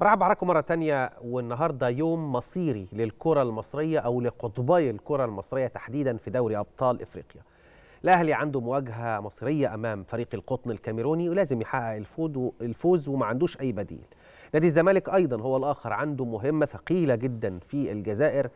برحب بحضراتكم مرة تانية والنهاردة يوم مصيري للكرة المصرية أو لقطبي الكرة المصرية تحديدا في دوري أبطال إفريقيا الأهلي عنده مواجهة مصرية أمام فريق القطن الكاميروني ولازم يحقق الفوز وما عندوش أي بديل نادي الزمالك أيضا هو الآخر عنده مهمة ثقيلة جدا في الجزائر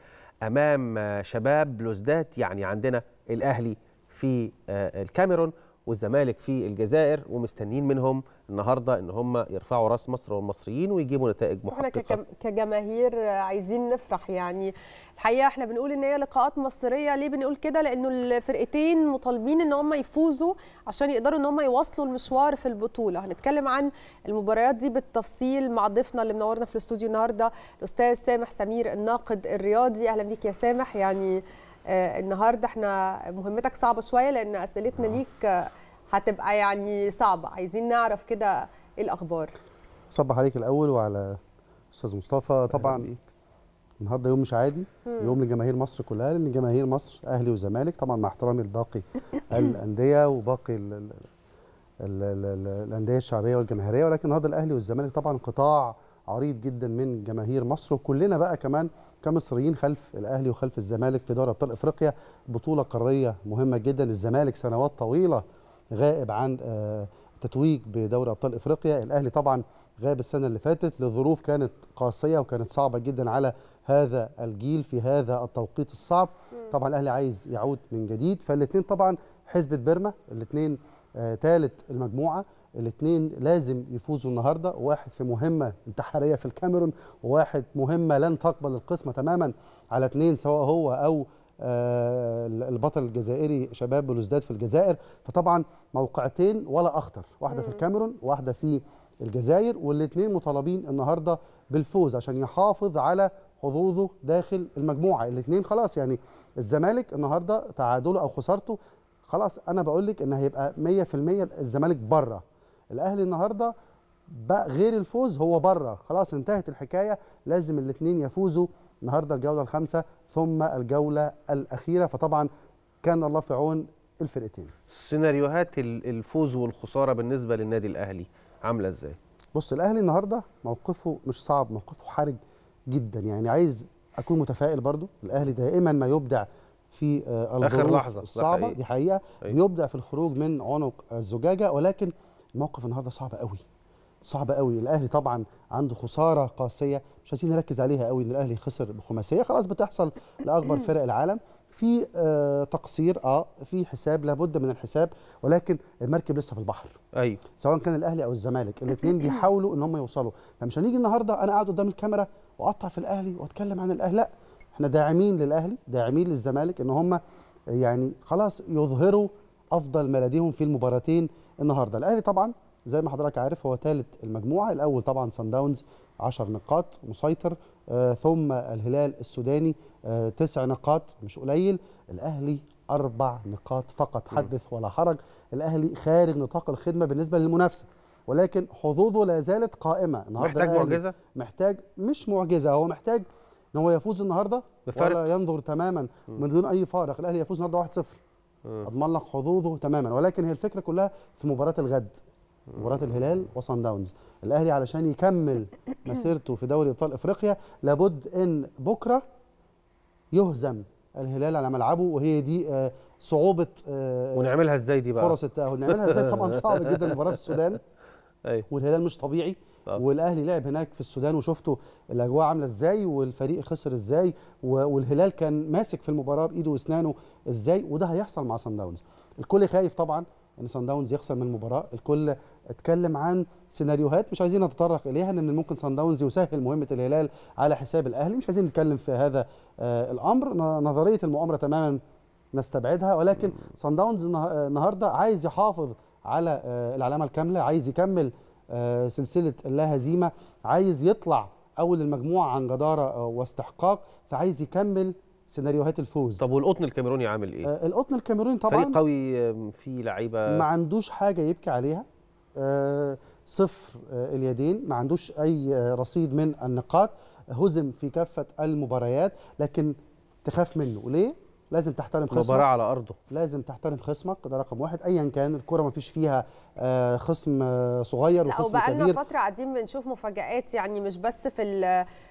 أمام شباب بلوزدات يعني عندنا الأهلي في آه، الكاميرون والزمالك في الجزائر ومستنيين منهم النهارده ان هم يرفعوا راس مصر والمصريين ويجيبوا نتائج محققه احنا كجماهير عايزين نفرح يعني الحقيقه احنا بنقول ان هي لقاءات مصريه ليه بنقول كده لانه الفرقتين مطالبين ان هم يفوزوا عشان يقدروا ان هم يواصلوا المشوار في البطوله هنتكلم عن المباريات دي بالتفصيل مع ضيفنا اللي منورنا في الاستوديو النهارده الاستاذ سامح سمير الناقد الرياضي اهلا بيك يا سامح يعني آه، النهارده احنا مهمتك صعبه شويه لان اسئلتنا آه. ليك هتبقى يعني صعبه عايزين نعرف كده ايه الاخبار صباح عليك الاول وعلى استاذ مصطفى طبعا النهارده يوم مش عادي يوم لجماهير مصر كلها لان جماهير مصر اهلي وزمالك طبعا مع احترامي لباقي الانديه وباقي الانديه الشعبيه والجماهيريه ولكن النهارده الاهلي والزمالك طبعا قطاع عريض جدا من جماهير مصر وكلنا بقى كمان كمصريين خلف الاهلي وخلف الزمالك في دوري ابطال افريقيا بطوله قاريه مهمه جدا الزمالك سنوات طويله غائب عن آه، تتويج بدوري ابطال افريقيا الاهلي طبعا غاب السنه اللي فاتت لظروف كانت قاسيه وكانت صعبه جدا على هذا الجيل في هذا التوقيت الصعب طبعا الاهلي عايز يعود من جديد فالاثنين طبعا حزبه بيرما الاثنين ثالث آه، المجموعه الاثنين لازم يفوزوا النهارده واحد في مهمه انتحاريه في الكاميرون وواحد مهمه لن تقبل القسمه تماما على اثنين سواء هو او آه، البطل الجزائري شباب بلوزداد في الجزائر فطبعا موقعتين ولا اخطر واحده في الكاميرون واحده في الجزائر والاثنين مطالبين النهارده بالفوز عشان يحافظ على حظوظه داخل المجموعه الاثنين خلاص يعني الزمالك النهارده تعادله او خسارته خلاص انا بقول لك ان هيبقى 100% الزمالك بره الاهلي النهارده بقى غير الفوز هو بره خلاص انتهت الحكايه لازم الاثنين يفوزوا النهارده الجوله الخامسه ثم الجوله الاخيره فطبعا كان الله في عون الفرقتين سيناريوهات الفوز والخساره بالنسبه للنادي الاهلي عامله ازاي بص الاهلي النهارده موقفه مش صعب موقفه حرج جدا يعني عايز اكون متفائل برضو الاهلي دائما ما يبدع في آه الظروف اخر لحظه الصعبه دي حقيقه بيبدع في الخروج من عنق الزجاجه ولكن موقف النهارده صعب قوي صعب قوي الاهلي طبعا عنده خساره قاسيه مش عايزين نركز عليها قوي ان الاهلي خسر بخماسيه خلاص بتحصل لاكبر فرق العالم في آه تقصير اه في حساب لابد من الحساب ولكن المركب لسه في البحر ايوه سواء كان الاهلي او الزمالك الاثنين بيحاولوا ان هم يوصلوا فمش هنيجي النهارده انا قاعد قدام الكاميرا واقطع في الاهلي واتكلم عن الاهلي لا احنا داعمين للاهلي داعمين للزمالك ان هم يعني خلاص يظهروا افضل ما لديهم في المباراتين النهارده الاهلي طبعا زي ما حضرتك عارف هو ثالث المجموعه الاول طبعا سان داونز 10 نقاط مسيطر آه ثم الهلال السوداني آه تسع نقاط مش قليل الاهلي اربع نقاط فقط حدث ولا حرج الاهلي خارج نطاق الخدمه بالنسبه للمنافسه ولكن حظوظه لا زالت قائمه النهارده محتاج معجزه محتاج مش معجزه هو محتاج ان هو يفوز النهارده بفارق. ولا ينظر تماما من دون اي فارق الاهلي يفوز النهارده 1-0 آه. اضمن لك حظوظه تماما ولكن هي الفكره كلها في مباراه الغد آه. مباراه الهلال وصن داونز الاهلي علشان يكمل مسيرته في دوري ابطال افريقيا لابد ان بكره يهزم الهلال على ملعبه وهي دي آه، صعوبه ونعملها ازاي دي بقى فرص التاهل نعملها ازاي طبعا صعب جدا مباراه السودان والهلال مش طبيعي طب. والاهلي لعب هناك في السودان وشفتوا الاجواء عامله ازاي والفريق خسر ازاي والهلال كان ماسك في المباراه بايده واسنانه ازاي وده هيحصل مع سان داونز الكل خايف طبعا ان سان داونز يخسر من المباراه الكل اتكلم عن سيناريوهات مش عايزين نتطرق اليها ان ممكن سان داونز يسهل مهمه الهلال على حساب الاهلي مش عايزين نتكلم في هذا آه الامر نظريه المؤامره تماما نستبعدها ولكن سان آه، داونز النهارده عايز يحافظ على آه العلامه الكامله عايز يكمل آه، سلسله اللا هزيمه عايز يطلع اول المجموعه عن جداره آه، واستحقاق فعايز يكمل سيناريوهات الفوز طب والقطن الكاميروني عامل ايه آه، القطن الكاميروني طبعا فريق قوي في لعيبه ما عندوش حاجه يبكي عليها صفر اليدين ما عندوش اي رصيد من النقاط هزم في كافه المباريات لكن تخاف منه ليه لازم تحترم خصمك مباراه على ارضه لازم تحترم خصمك ده رقم واحد ايا كان الكره ما فيش فيها آه، خصم آه، صغير وخصم كبير بقالنا فتره قاعدين بنشوف مفاجات يعني مش بس في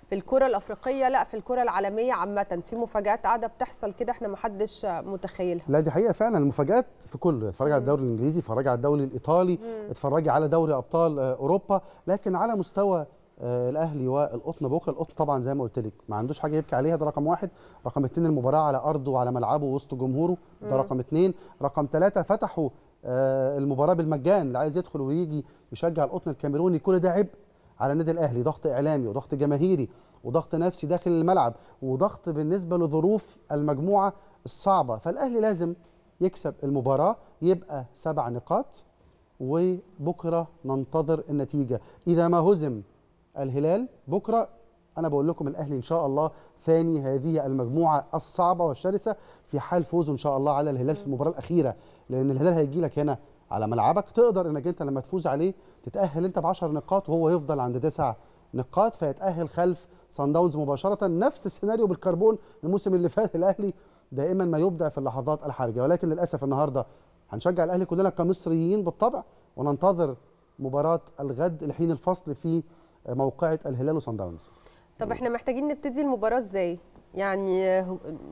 في الكره الافريقيه لا في الكره العالميه عامه في مفاجات قاعده بتحصل كده احنا ما حدش متخيلها لا دي حقيقه فعلا المفاجات في كله اتفرج على الدوري الانجليزي اتفرج على الدوري الايطالي اتفرجي على دوري ابطال آه، اوروبا لكن على مستوى آه، الاهلي والقطن بكره القطن طبعا زي ما قلت لك ما عندوش حاجه يبكي عليها ده رقم واحد رقم اتنين المباراه على ارضه وعلى ملعبه وسط جمهوره ده رقم اتنين رقم ثلاثه فتحوا آه، المباراه بالمجان اللي عايز يدخل ويجي يشجع القطن الكاميروني كل ده عبء على النادي الاهلي ضغط اعلامي وضغط جماهيري وضغط نفسي داخل الملعب وضغط بالنسبه لظروف المجموعه الصعبه فالاهلي لازم يكسب المباراه يبقى سبع نقاط وبكره ننتظر النتيجه اذا ما هزم الهلال بكره انا بقول لكم الاهلي ان شاء الله ثاني هذه المجموعه الصعبه والشرسه في حال فوزه ان شاء الله على الهلال في المباراه الاخيره لان الهلال هيجي لك هنا على ملعبك تقدر انك انت لما تفوز عليه تتاهل انت ب 10 نقاط وهو يفضل عند 9 نقاط فيتاهل خلف صن داونز مباشره نفس السيناريو بالكربون الموسم اللي فات الاهلي دائما ما يبدع في اللحظات الحرجه ولكن للاسف النهارده هنشجع الاهلي كلنا كمصريين بالطبع وننتظر مباراه الغد لحين الفصل في موقعه الهلال وصن داونز طب احنا محتاجين نبتدي المباراه ازاي يعني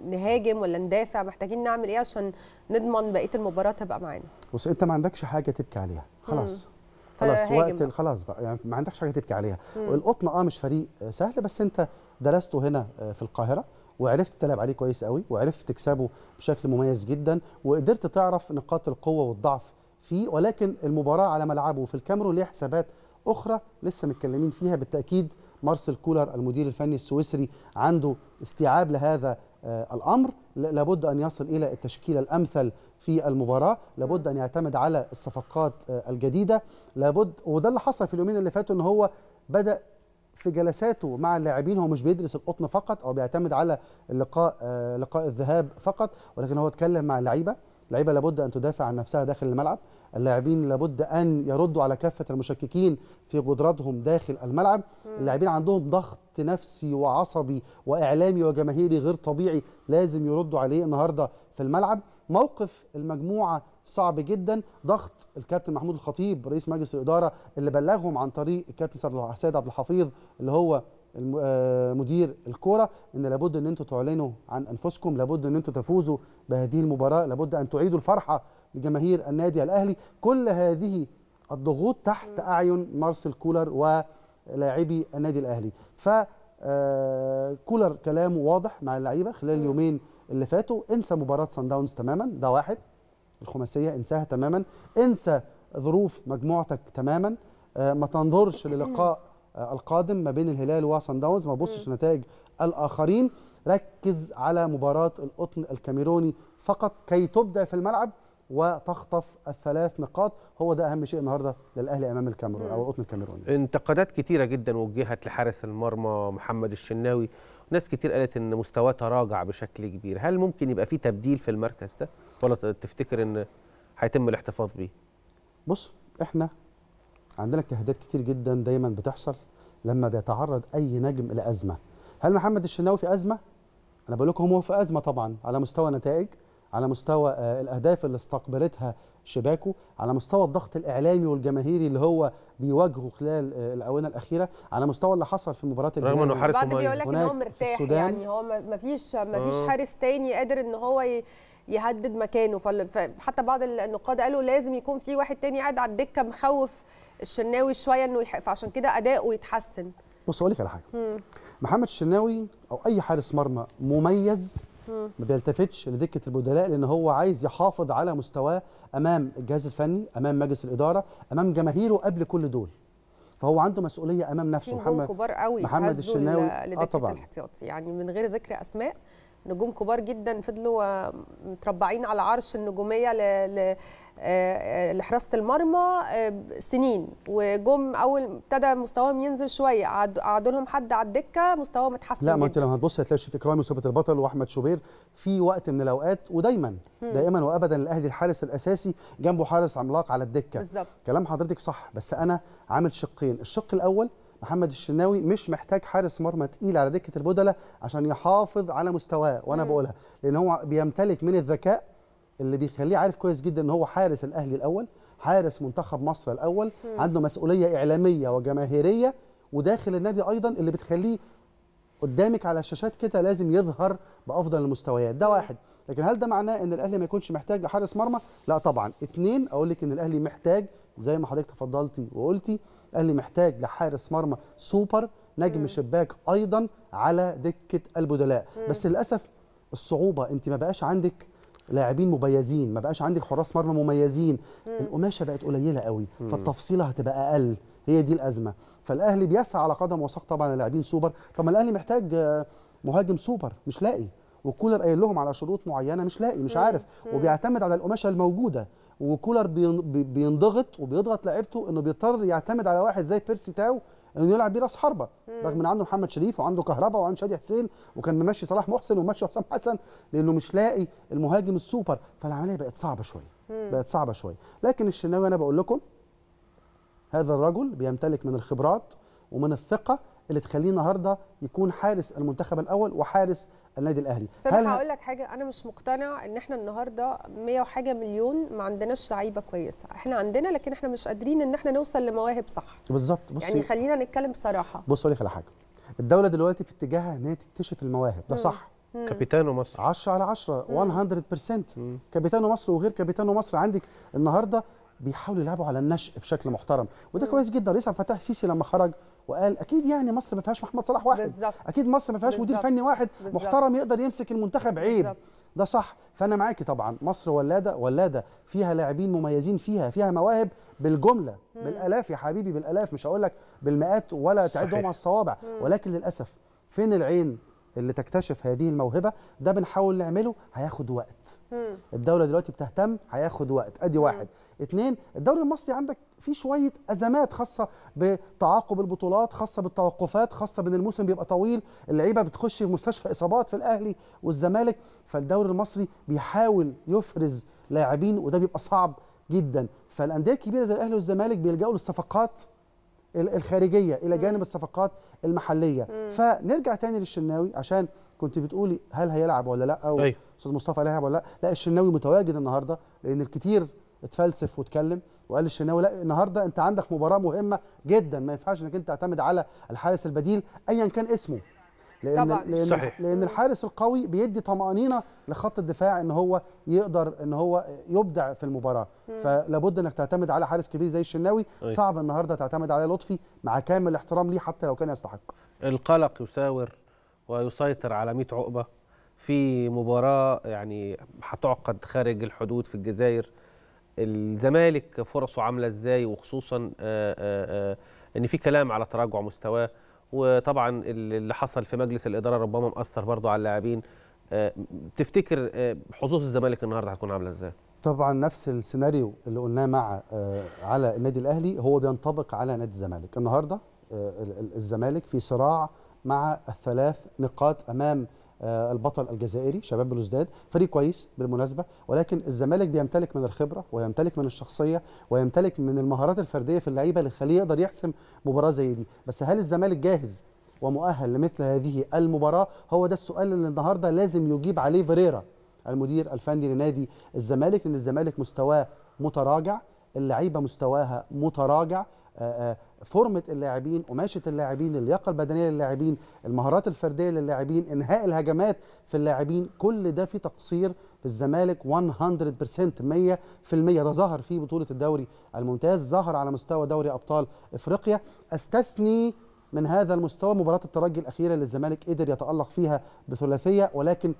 نهاجم ولا ندافع محتاجين نعمل ايه عشان نضمن بقيه المباراه تبقى معانا بص انت ما عندكش حاجه تبكي عليها خلاص مم. خلاص وقت خلاص بقى يعني ما عندكش حاجه تبكي عليها القطن اه مش فريق سهل بس انت درسته هنا آه، في القاهره وعرفت تلعب عليه كويس قوي وعرفت تكسبه بشكل مميز جدا وقدرت تعرف نقاط القوه والضعف فيه ولكن المباراه على ملعبه في الكاميرون ليها حسابات اخرى لسه متكلمين فيها بالتاكيد مارسيل كولر المدير الفني السويسري عنده استيعاب لهذا آه، الامر لابد ان يصل الى التشكيله الامثل في المباراه لابد ان يعتمد على الصفقات آه، الجديده لابد وده اللي حصل في اليومين اللي فاتوا ان هو بدا في جلساته مع اللاعبين هو مش بيدرس القطن فقط او بيعتمد على اللقاء آه، لقاء الذهاب فقط ولكن هو اتكلم مع اللعيبه اللعيبه لابد ان تدافع عن نفسها داخل الملعب اللاعبين لابد ان يردوا على كافه المشككين في قدراتهم داخل الملعب اللاعبين عندهم ضغط نفسي وعصبي واعلامي وجماهيري غير طبيعي لازم يردوا عليه النهارده في الملعب موقف المجموعه صعب جدا ضغط الكابتن محمود الخطيب رئيس مجلس الاداره اللي بلغهم عن طريق الكابتن سيد عبد الحفيظ اللي هو آه، مدير الكوره ان لابد ان انتم تعلنوا عن انفسكم لابد ان انتم تفوزوا بهذه المباراه لابد ان تعيدوا الفرحه لجماهير النادي الاهلي كل هذه الضغوط تحت اعين مارسيل كولر ولاعبي النادي الاهلي ف آه، كولر كلامه واضح مع اللعيبه خلال اليومين اللي فاتوا انسى مباراه سان داونز تماما ده واحد الخماسيه انساها تماما انسى ظروف مجموعتك تماما آه، ما تنظرش للقاء آه، القادم ما بين الهلال وسان داونز ما بصش نتائج الاخرين ركز على مباراه القطن الكاميروني فقط كي تبدع في الملعب وتخطف الثلاث نقاط هو ده اهم شيء النهارده للاهلي امام الكاميرون او القطن الكاميروني انتقادات كتيره جدا وجهت لحارس المرمى محمد الشناوي ناس كتير قالت ان مستواه تراجع بشكل كبير هل ممكن يبقى في تبديل في المركز ده ولا تفتكر ان هيتم الاحتفاظ بيه بص احنا عندنا اجتهادات كتير جدا دايما بتحصل لما بيتعرض اي نجم لازمه هل محمد الشناوي في ازمه انا بقول لكم هو في ازمه طبعا على مستوى نتائج على مستوى آه، الاهداف اللي استقبلتها شباكه على مستوى الضغط الاعلامي والجماهيري اللي هو بيواجهه خلال آه، الاونه الاخيره على مستوى اللي حصل في مباراه رغم انه حارس بعد بيقول لك ان هو مرتاح يعني هو ما فيش ما فيش آه. حارس ثاني قادر ان هو ي... يهدد مكانه فحتى بعض النقاد قالوا لازم يكون في واحد تاني قاعد على الدكه مخوف الشناوي شويه انه يح... فعشان كده اداؤه يتحسن بص اقول لك على حاجه محمد الشناوي او اي حارس مرمى مميز ما بيلتفتش لدكه البدلاء لان هو عايز يحافظ على مستواه امام الجهاز الفني امام مجلس الاداره امام جماهيره قبل كل دول فهو عنده مسؤوليه امام نفسه محمد كبار قوي محمد الشناوي اه طبعا الاحتياطي يعني من غير ذكر اسماء نجوم كبار جدا فضلوا متربعين على عرش النجوميه ل... آه، آه، لحراسه المرمى آه، سنين وجم اول ابتدى مستواهم ينزل شويه قعدوا لهم حد على الدكه مستواهم اتحسن لا ما انت لما هتبص هتلاقي شريف اكرامي وثبت البطل واحمد شوبير في وقت من الاوقات ودايما دائما وابدا الاهلي الحارس الاساسي جنبه حارس عملاق على الدكه بالظبط كلام حضرتك صح بس انا عامل شقين الشق الاول محمد الشناوي مش محتاج حارس مرمى تقيل على دكه البدله عشان يحافظ على مستواه وانا بقولها لان هو بيمتلك من الذكاء اللي بيخليه عارف كويس جدا ان هو حارس الاهلي الاول حارس منتخب مصر الاول مم. عنده مسؤوليه اعلاميه وجماهيريه وداخل النادي ايضا اللي بتخليه قدامك على الشاشات كده لازم يظهر بافضل المستويات ده واحد لكن هل ده معناه ان الاهلي ما يكونش محتاج لحارس مرمى لا طبعا اثنين اقول لك ان الاهلي محتاج زي ما حضرتك تفضلتي وقلتي الاهلي محتاج لحارس مرمى سوبر نجم مم. شباك ايضا على دكه البدلاء مم. بس للاسف الصعوبه انت ما بقاش عندك لاعبين مميزين ما بقاش عندك حراس مرمى مميزين مم. القماشه بقت قليله قوي مم. فالتفصيله هتبقى اقل هي دي الازمه فالاهلي بيسعى على قدم وساق طبعا لاعبين سوبر طب ما الاهلي محتاج آه، مهاجم سوبر مش لاقي وكولر قايل لهم على شروط معينه مش لاقي مش عارف وبيعتمد على القماشه الموجوده وكولر بينضغط وبيضغط لعيبته انه بيضطر يعتمد على واحد زي بيرسي تاو انه يلعب بيه راس حربه رغم ان عنده محمد شريف وعنده كهربا وعنده شادي حسين وكان ممشي صلاح محسن وماشي حسام حسن لانه مش لاقي المهاجم السوبر فالعمليه بقت صعبه شويه بقت صعبه شويه لكن الشناوي انا بقول لكم هذا الرجل بيمتلك من الخبرات ومن الثقه اللي تخليه النهارده يكون حارس المنتخب الاول وحارس النادي الاهلي هل هقول لك حاجه انا مش مقتنع ان احنا النهارده 100 وحاجه مليون ما عندناش لعيبه كويسه احنا عندنا لكن احنا مش قادرين ان احنا نوصل لمواهب صح بالظبط بصي يعني خلينا نتكلم بصراحه بص اقول لك على حاجه الدوله دلوقتي في اتجاهها ان هي تكتشف المواهب ده صح كابيتانو مصر 10 على 10 100% كابيتانو مصر وغير كابيتانو مصر عندك النهارده بيحاولوا يلعبوا على النشء بشكل محترم وده كويس جدا رئيس عبد الفتاح السيسي لما خرج وقال اكيد يعني مصر ما فيهاش محمد صلاح واحد بالزبط. اكيد مصر ما فيهاش مدير فني واحد بالزبط. محترم يقدر يمسك المنتخب عيب بالزبط. ده صح فانا معاكي طبعا مصر ولاده ولاده فيها لاعبين مميزين فيها فيها مواهب بالجمله مم. بالالاف يا حبيبي بالالاف مش هقول لك بالمئات ولا تعدهم على الصوابع مم. ولكن للاسف فين العين اللي تكتشف هذه الموهبه ده بنحاول نعمله هياخد وقت مم. الدوله دلوقتي بتهتم هياخد وقت ادي واحد مم. اتنين الدوري المصري عندك في شويه ازمات خاصه بتعاقب البطولات خاصه بالتوقفات خاصه بان الموسم بيبقى طويل اللعيبه بتخش مستشفى اصابات في الاهلي والزمالك فالدوري المصري بيحاول يفرز لاعبين وده بيبقى صعب جدا فالانديه الكبيره زي الاهلي والزمالك بيلجأوا للصفقات الخارجيه الى جانب الصفقات المحليه فنرجع تاني للشناوي عشان كنت بتقولي هل هيلعب ولا لا او أيوه. استاذ مصطفى هيلعب ولا لا لا الشناوي متواجد النهارده لان الكتير اتفلسف واتكلم وقال الشناوي لا النهارده انت عندك مباراه مهمه جدا ما ينفعش انك انت تعتمد على الحارس البديل ايا كان اسمه لان طبعا. لان, صحيح. لأن الحارس القوي بيدي طمانينه لخط الدفاع ان هو يقدر ان هو يبدع في المباراه مم. فلابد انك تعتمد على حارس كبير زي الشناوي أي. صعب النهارده تعتمد على لطفي مع كامل الاحترام ليه حتى لو كان يستحق القلق يساور ويسيطر على 100 عقبه في مباراه يعني هتعقد خارج الحدود في الجزائر الزمالك فرصه عامله ازاي وخصوصا آآ آه، آآ آه، آه، ان في كلام على تراجع مستواه وطبعا اللي حصل في مجلس الاداره ربما مأثر برضو على اللاعبين آه، تفتكر آه، حظوظ الزمالك النهارده هتكون عامله ازاي؟ طبعا نفس السيناريو اللي قلناه مع آه، على النادي الاهلي هو بينطبق على نادي الزمالك النهارده الزمالك في صراع مع الثلاث نقاط امام آه، البطل الجزائري شباب بلوزداد فريق كويس بالمناسبه ولكن الزمالك بيمتلك من الخبره ويمتلك من الشخصيه ويمتلك من المهارات الفرديه في اللعيبه اللي تخليه يقدر يحسم مباراه زي دي بس هل الزمالك جاهز ومؤهل لمثل هذه المباراه هو ده السؤال اللي النهارده لازم يجيب عليه فيريرا المدير الفني لنادي الزمالك لان الزمالك مستواه متراجع اللعيبه مستواها متراجع آآ آه، آآ آه، فورمه اللاعبين قماشه اللاعبين اللياقه البدنيه للاعبين المهارات الفرديه للاعبين انهاء الهجمات في اللاعبين كل ده في تقصير في الزمالك 100% 100% ده ظهر في بطوله الدوري الممتاز ظهر على مستوى دوري ابطال افريقيا استثني من هذا المستوى مباراه الترجي الاخيره اللي الزمالك قدر يتالق فيها بثلاثيه ولكن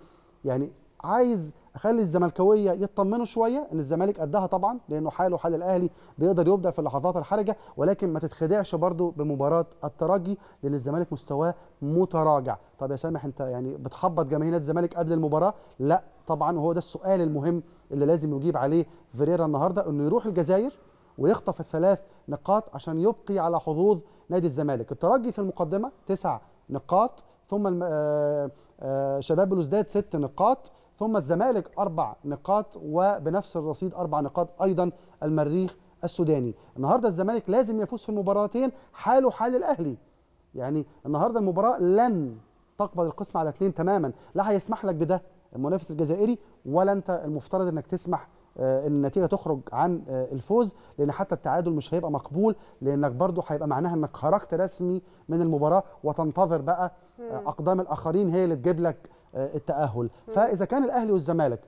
يعني عايز اخلي الزملكاويه يطمنوا شويه ان الزمالك قدها طبعا لانه حاله حال الاهلي بيقدر يبدع في اللحظات الحرجه ولكن ما تتخدعش برضو بمباراه الترجي لان الزمالك مستواه متراجع طب يا سامح انت يعني بتخبط جماهير الزمالك قبل المباراه لا طبعا وهو ده السؤال المهم اللي لازم يجيب عليه فيريرا النهارده انه يروح الجزائر ويخطف الثلاث نقاط عشان يبقي على حظوظ نادي الزمالك الترجي في المقدمه تسع نقاط ثم آه، آه، شباب بلوزداد ست نقاط ثم الزمالك أربع نقاط وبنفس الرصيد أربع نقاط أيضا المريخ السوداني النهارده الزمالك لازم يفوز في المباراتين حاله حال الأهلي يعني النهارده المباراة لن تقبل القسم على اثنين تماما لا هيسمح لك بده المنافس الجزائري ولا أنت المفترض أنك تسمح آه، ان النتيجه تخرج عن آه، الفوز لان حتى التعادل مش هيبقى مقبول لانك برضو هيبقى معناها انك خرجت رسمي من المباراه وتنتظر بقى آه، اقدام الاخرين هي اللي تجيب لك آه، التاهل فاذا كان الاهلي والزمالك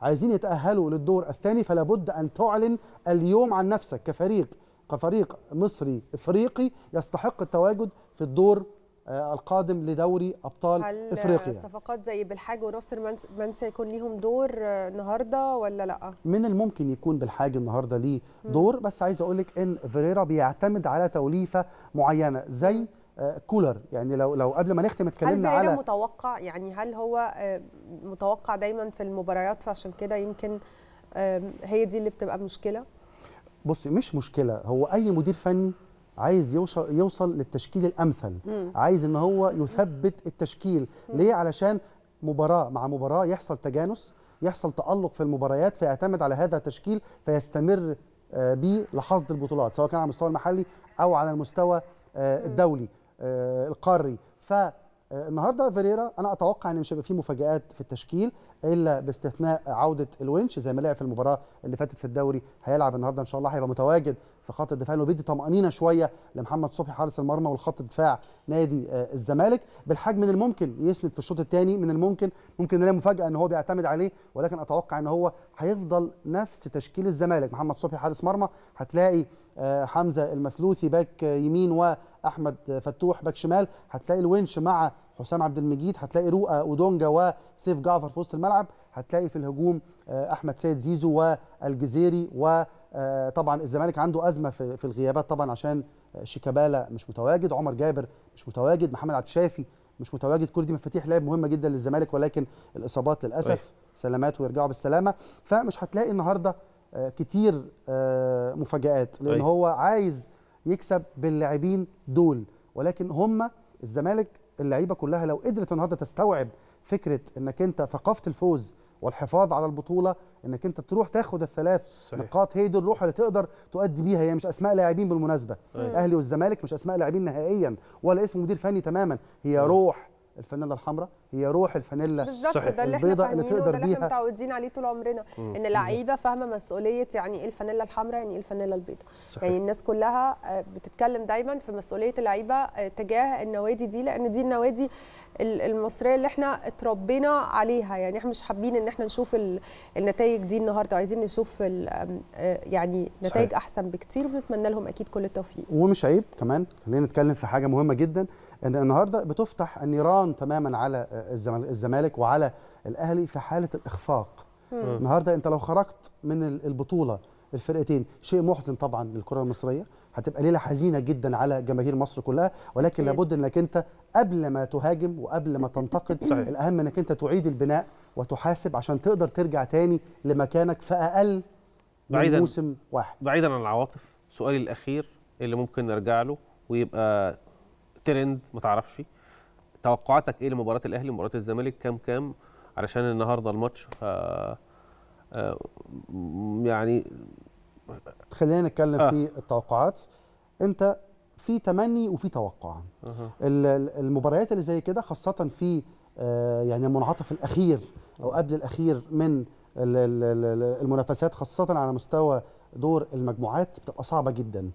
عايزين يتاهلوا للدور الثاني فلا بد ان تعلن اليوم عن نفسك كفريق كفريق مصري افريقي يستحق التواجد في الدور آه، القادم لدوري ابطال هل افريقيا هل الصفقات زي بالحاج وناصر منسى يكون ليهم دور آه، النهارده ولا لا من الممكن يكون بالحاج النهارده ليه دور بس عايز اقول لك ان فيريرا بيعتمد على توليفه معينه زي كولر يعني لو لو قبل ما نختم اتكلمنا على هل متوقع يعني هل هو آه، متوقع دايما في المباريات فعشان كده يمكن هي دي اللي بتبقى مشكله بصي مش مشكله هو اي مدير فني عايز يوصل يوصل للتشكيل الامثل مم. عايز ان هو يثبت التشكيل مم. ليه علشان مباراه مع مباراه يحصل تجانس يحصل تالق في المباريات فيعتمد على هذا التشكيل فيستمر آه، بيه لحصد البطولات سواء كان على المستوى المحلي او على المستوى آه، الدولي آه، القاري ف النهارده فيريرا انا اتوقع ان مش هيبقى فيه مفاجات في التشكيل الا باستثناء عوده الونش زي ما لعب في المباراه اللي فاتت في الدوري هيلعب النهارده ان شاء الله هيبقى متواجد في خط الدفاع انه بيدي طمانينه شويه لمحمد صبحي حارس المرمى والخط الدفاع نادي آه، الزمالك بالحجم من الممكن يسند في الشوط الثاني من الممكن ممكن نلاقي مفاجاه ان هو بيعتمد عليه ولكن اتوقع ان هو هيفضل نفس تشكيل الزمالك محمد صبحي حارس مرمى هتلاقي آه، حمزه المفلوثي باك يمين واحمد فتوح باك شمال هتلاقي الونش مع حسام عبد المجيد هتلاقي رؤى ودونجا وسيف جعفر في وسط الملعب هتلاقي في الهجوم آه، احمد سيد زيزو والجزيري وطبعا آه، الزمالك عنده ازمه في الغيابات طبعا عشان آه، شيكابالا مش متواجد عمر جابر مش متواجد محمد عبد الشافي مش متواجد كل دي مفاتيح لعب مهمه جدا للزمالك ولكن الاصابات للاسف طيب. سلامات ويرجعوا بالسلامه فمش هتلاقي النهارده كتير مفاجات لان طيب. هو عايز يكسب باللاعبين دول ولكن هم الزمالك اللعيبه كلها لو قدرت النهارده تستوعب فكره انك انت ثقافه الفوز والحفاظ على البطوله انك انت تروح تاخد الثلاث صحيح. نقاط هي دي الروح اللي تقدر تؤدي بيها هي مش اسماء لاعبين بالمناسبه الاهلي والزمالك مش اسماء لاعبين نهائيا ولا اسم مدير فني تماما هي صحيح. روح الفانيلا الحمراء هي روح الفانيلا البيضاء ده اللي البيضه اللي تقدر بيها احنا متعودين عليه طول عمرنا مم. ان اللعيبه فاهمه مسؤوليه يعني ايه الفانيلا الحمراء يعني ايه الفانيلا البيضاء يعني الناس كلها آه، بتتكلم دايما في مسؤوليه اللعيبه آه، تجاه النوادي دي لان دي النوادي المصريه اللي احنا اتربينا عليها يعني احنا مش حابين ان احنا نشوف النتائج دي النهارده عايزين نشوف آه، يعني نتائج صحيح. احسن بكتير ونتمنى لهم اكيد كل التوفيق ومش عيب كمان خلينا نتكلم في حاجه مهمه جدا ان النهارده بتفتح النيران تماما على آه، الزمالك وعلى الاهلي في حاله الاخفاق النهارده انت لو خرجت من البطوله الفرقتين شيء محزن طبعا للكره المصريه هتبقى ليله حزينه جدا على جماهير مصر كلها ولكن لابد انك انت قبل ما تهاجم وقبل ما تنتقد صحيح. الاهم انك انت تعيد البناء وتحاسب عشان تقدر ترجع تاني لمكانك في اقل بعيدا موسم واحد بعيدا عن العواطف سؤالي الاخير اللي ممكن نرجع له ويبقى ترند ما تعرفش توقعاتك ايه لمباراه الاهلي ومباراه الزمالك كام كام علشان النهارده الماتش ف آه، يعني خلينا نتكلم آه. في التوقعات انت في تمني وفي توقع أه. المباريات اللي زي كده خاصه في آه، يعني المنعطف الاخير او قبل الاخير من المنافسات خاصه على مستوى دور المجموعات بتبقى صعبه جدا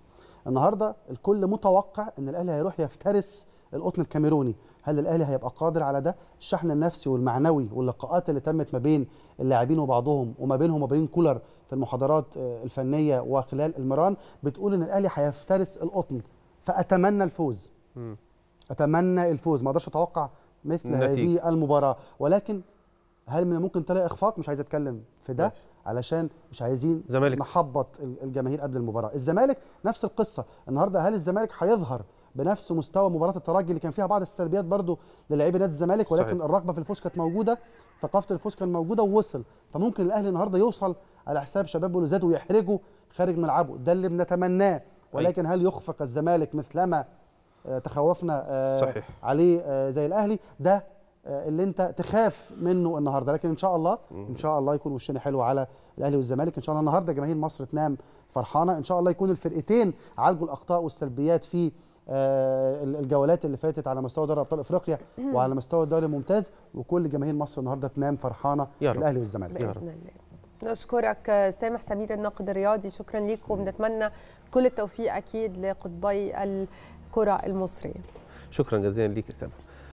النهارده الكل متوقع ان الاهلي هيروح يفترس القطن الكاميروني هل الاهلي هيبقى قادر على ده الشحن النفسي والمعنوي واللقاءات اللي تمت ما بين اللاعبين وبعضهم وما بينهم وما بين كولر في المحاضرات آه، الفنيه وخلال المران بتقول ان الاهلي هيفترس القطن فاتمنى الفوز م. اتمنى الفوز ما اقدرش اتوقع مثل هذه المباراه ولكن هل من الممكن تلاقي اخفاق مش عايز اتكلم في ده ماشي. علشان مش عايزين زمالك. نحبط الجماهير قبل المباراه الزمالك نفس القصه النهارده هل الزمالك هيظهر بنفس مستوى مباراه الترجي اللي كان فيها بعض السلبيات برضو للاعيبه نادي الزمالك ولكن صحيح. الرغبه في الفوز كانت موجوده ثقافه الفوز كانت موجوده ووصل فممكن الاهلي النهارده يوصل على حساب شباب بلوزات ويحرجه خارج ملعبه ده اللي بنتمناه ولكن هل يخفق الزمالك مثلما آه، تخوفنا آه، صحيح. عليه آه، زي الاهلي ده آه، اللي انت تخاف منه النهارده لكن ان شاء الله ان شاء الله يكون وشنا حلو على الاهلي والزمالك ان شاء الله النهارده جماهير مصر تنام فرحانه ان شاء الله يكون الفرقتين عالجوا الاخطاء والسلبيات في آه، الجولات اللي فاتت على مستوى دوري ابطال افريقيا وعلى مستوى الدوري الممتاز وكل جماهير مصر النهارده تنام فرحانه الاهلي والزمالك باذن الله نشكرك سامح سمير الناقد الرياضي شكرا ليك وبنتمنى كل التوفيق اكيد لقطبي الكره المصريه شكرا جزيلا ليك يا سامح